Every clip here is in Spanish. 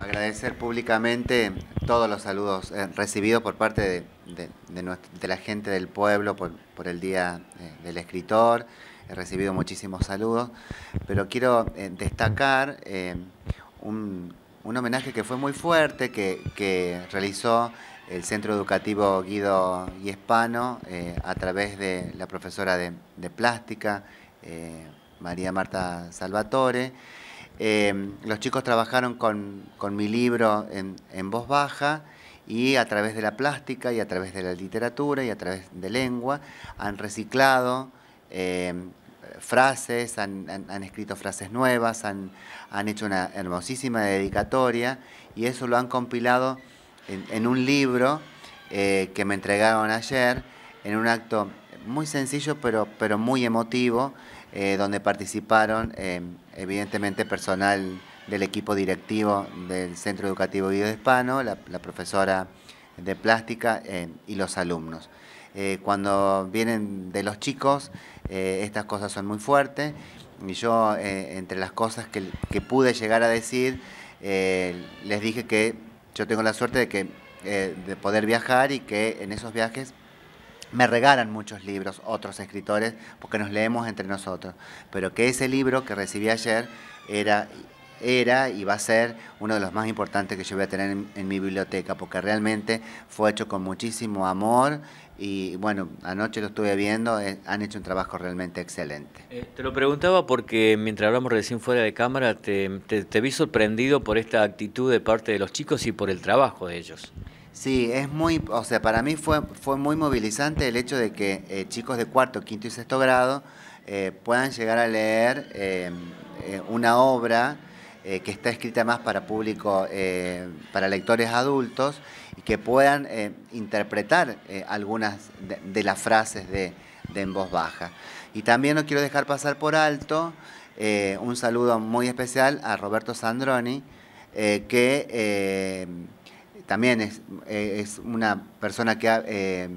Agradecer públicamente todos los saludos eh, recibidos por parte de, la gente del pueblo por, el Día eh, del Escritor. He recibido muchísimos saludos, pero quiero eh, destacar un, homenaje que fue muy fuerte, que, realizó el Centro Educativo Guido Hispano a través de la profesora de, plástica, María Marta Salvatore. Eh, los chicos trabajaron con, mi libro en, voz baja y a través de la plástica y a través de la literatura y a través de lengua han reciclado eh, frases, han, escrito frases nuevas, han, hecho una hermosísima dedicatoria y eso lo han compilado en, un libro eh, que me entregaron ayer en un acto muy sencillo pero muy emotivo. Eh, donde participaron em, evidentemente personal del equipo directivo del Centro Educativo Hispano, la, profesora de plástica em, y los alumnos. Eh, cuando vienen de los chicos, eh, estas cosas son muy fuertes y yo entre las cosas que, que, pude llegar a decir, les dije que yo tengo la suerte de, que, de poder viajar y que en esos viajes me regalan muchos libros, otros escritores, porque nos leemos entre nosotros, pero que ese libro que recibí ayer era, era y va a ser uno de los más importantes que yo voy a tener en, mi biblioteca, porque realmente fue hecho con muchísimo amor y bueno, anoche lo estuve viendo, eh, han hecho un trabajo realmente excelente. Eh, te lo preguntaba porque mientras hablamos recién fuera de cámara, te, te vi sorprendido por esta actitud de parte de los chicos y por el trabajo de ellos. Sí, es muy, o sea, para mí fue, fue muy movilizante el hecho de que eh, chicos de cuarto, quinto y sexto grado eh, puedan llegar a leer eh, una obra que está escrita más para público, para lectores adultos y que puedan interpretar algunas de, las frases de, en voz baja. Y también no quiero dejar pasar por alto un saludo muy especial a Roberto Sandroni, que también eh, es, una persona que ha eh,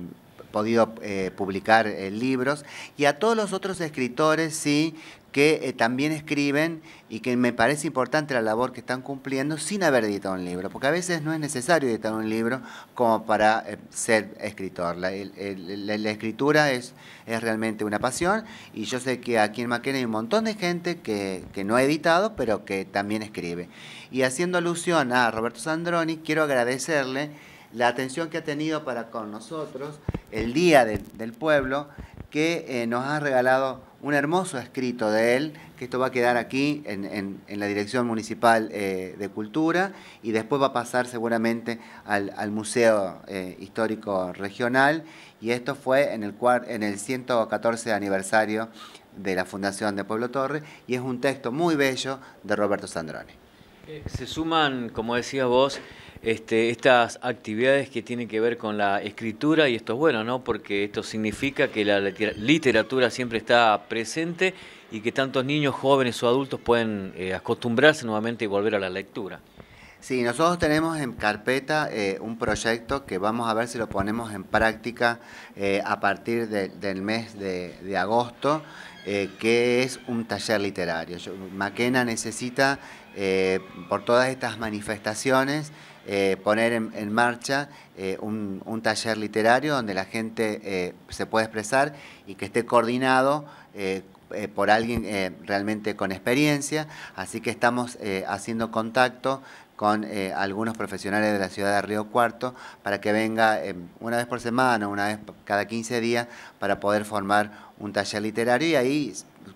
podido eh, publicar libros, y a todos los otros escritores, sí, que eh, también escriben y que me parece importante la labor que están cumpliendo sin haber editado un libro, porque a veces no es necesario editar un libro como para eh, ser escritor. La, escritura es, es, realmente una pasión y yo sé que aquí en Maquena hay un montón de gente que, no ha editado, pero que también escribe. Y haciendo alusión a Roberto Sandroni, quiero agradecerle la atención que ha tenido para con nosotros el Día del Pueblo que eh, nos ha regalado un hermoso escrito de él, que esto va a quedar aquí en, la Dirección Municipal eh, de Cultura y después va a pasar seguramente al, Museo eh, Histórico Regional y esto fue en el, en el 114 aniversario de la Fundación de Pueblo Torre y es un texto muy bello de Roberto Sandrone. se suman, como decía vos, este, estas actividades que tienen que ver con la escritura y esto es bueno, ¿no? Porque esto significa que la literatura siempre está presente y que tantos niños, jóvenes o adultos pueden eh, acostumbrarse nuevamente y volver a la lectura. Sí, nosotros tenemos en carpeta eh, un proyecto que vamos a ver si lo ponemos en práctica eh, a partir del mes de, agosto, eh, que es un taller literario. Maquena necesita, por todas estas manifestaciones, poner en, marcha un, un, taller literario donde la gente se pueda expresar y que esté coordinado eh, por alguien eh, realmente con experiencia, así que estamos eh, haciendo contacto con algunos profesionales de la ciudad de Río Cuarto para que venga una vez por semana, una vez cada 15 días, para poder formar un taller literario y ahí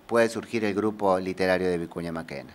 puede surgir el grupo literario de Vicuña Maquena.